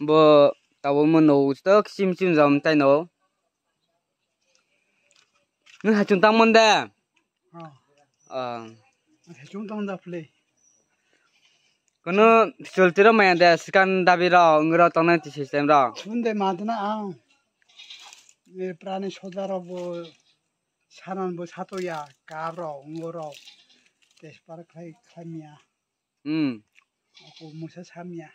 bo tàu mà nấu tớ chim chim dòng tay nấu nó hạt chúng ta môn à ờ. ờ. hạt chúng ta đập lì còn nó chơi tớ đây đa can đa bị rồi người đó tăng lên thì xem rồi chúng ta mà thế nào 내 ya 소다로 뭐 사는 뭐 để 까로 응어로 대시바라 miếng 카미야 cũng muốn 무사 miếng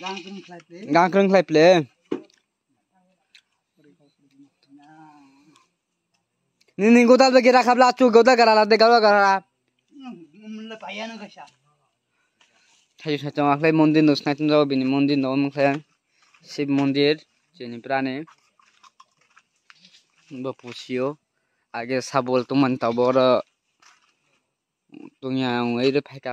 गांकरन खाई play नहीं नहीं गोदा करा लाते करो करा ला मुंडे पाया ना कशा ठीक है तो मंदिर दोस्त नहीं तुम जाओ मंदिर नौ मुखले सिब मंदिर चेनी प्राणे बपुसियो आगे सब बोल तुम अंताबोर तुम यहाँ उन्हें इधर पैका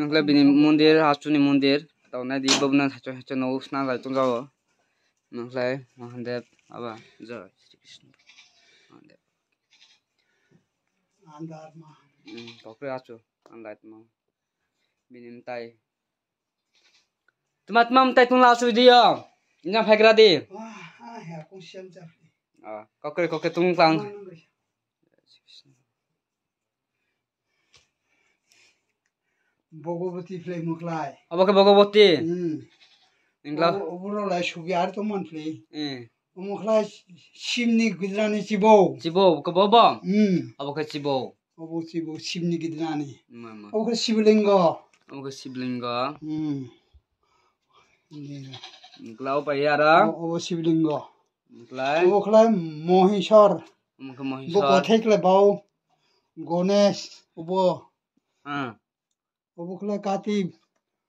नंखला बिनि मन्दिर हासुनि मन्दिर दाउना दि बबना हाचो हाचो नौ स्ना लाइटों जाओ नंखलाय महादेव आबा जय श्री कृष्ण महादेव आंदार मा पकड़े आचो आंदार मा बिनि ताई তোমার তোমার তাই তুমি লাসু দিও ইনা ফেকরা দি আ হ্যাঁ কোন শ্যাম চাপি আ ককরে ককরে তুমি ক্লাং Bogoboti play muklai. Abang Bogoboti. Hmm. Ingla. Obro lai sugar to man play. Hmm. Muklai simni gidrani cibo. Cibo, kau bobong. Hmm. Abang kau cibo. Abang cibo simni gidrani. Mama. Abang kau siblingo. Abang kau siblingo. Hmm. Ingla apa ya ra? Abang siblingo. Muklai. Muklai mohisor. Muklai mohisor. Bokothe kle bau. Gones. Ubo. Hmm. অবকুলা কাতি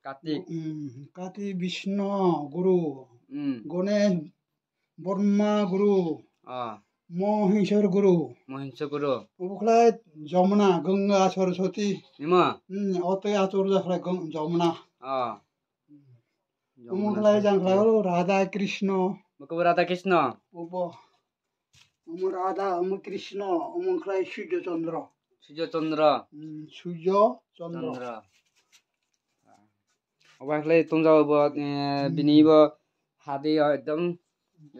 কাতিক কাতি বিষ্ণু গুরু গণেশ বর্মা গুরু মহিষর গুরু মহিষ গুরু অবকুলায় যমুনা গঙ্গা সরস্বতী অতই আচর্য যমুনা অমুকলায় জানলা হলো রাধা কৃষ্ণ রাধা কৃষ্ণ উপ অমর রাধা অমর কৃষ্ণ অমুকলায় সূর্যচন্দ্র সূর্যচন্দ্র সূর্যচন্দ্র वाइफलाई तम्जाउ भयो बिनि भयो हाते एकदम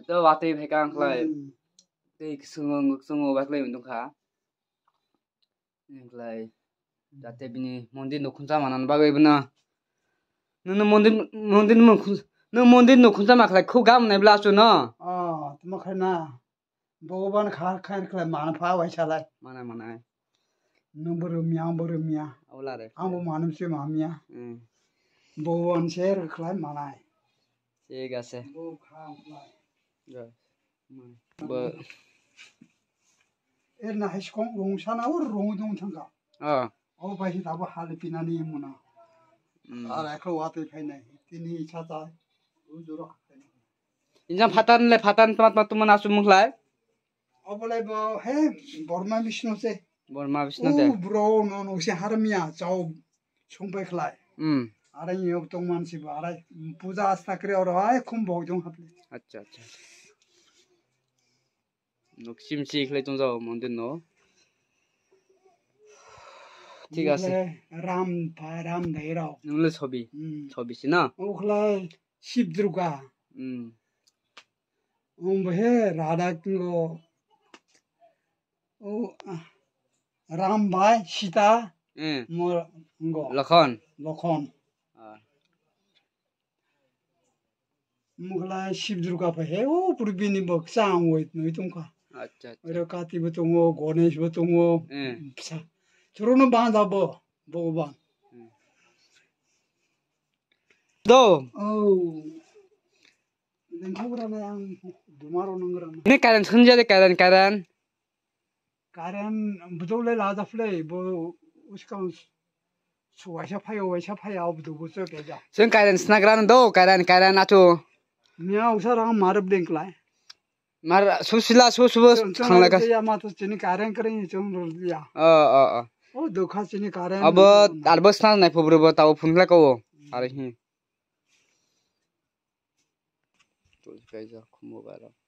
त्यो वाते फेका आँखलाई त्यही सुँगो सुँगो वाइफलाई हुँदुखा आंखलाई जाते बिनि मन्दिर नखुन्सा मानान बागै बन नों मन्दिर मन्दिर नों मन्दिर नखुन्सा माखलाई खौ गाम नायब्ला आसु न अ मखना भगवान खार खारखलाई मानफा वाइसालाई माना माना नों बरो मिया बरो मिया औला रे आंबो मानमसे मामिया বৌৱন চে ৰখলাই মানাই ঠিক আছে বৰমা বিষ্ণু হাৰমিয়া চাও চংপাই 아래 역동만 집 알아 부자 아스타 그래 어라 아이 큰 복종 합리 아차 아차 녹심치 클레톤사 먼저 티가스 람 바람 내라 눈을 섭이 섭이시나 오클라 십들과 음 뭐해 라닥인 거오 람바 시다 응뭐 이거 라칸 라칸 mukla shibdru ka pa he o purbi ni bok sang wo itno itong ka acha acha ro ka ti bo wo go ne shi bo wo sa churu no ban do o den ko ra na dumaro nang ra ne ka den khunja de ka den ka den ka den bu do le la da fle bo us ka su wa sha pa ya bu do bu so ge ja sen ka den sna gra do ka den ka म्या मारब डेंकलाय मार सुसिला सुसुस खांगला का या मातो चिनी कारण करें चम रोलिया अ अ अ ओ दोखा चिनी कारण अब आलबस ना नाय फब्रब ताव फुनला को आरो हि तो गाइस खमो बारा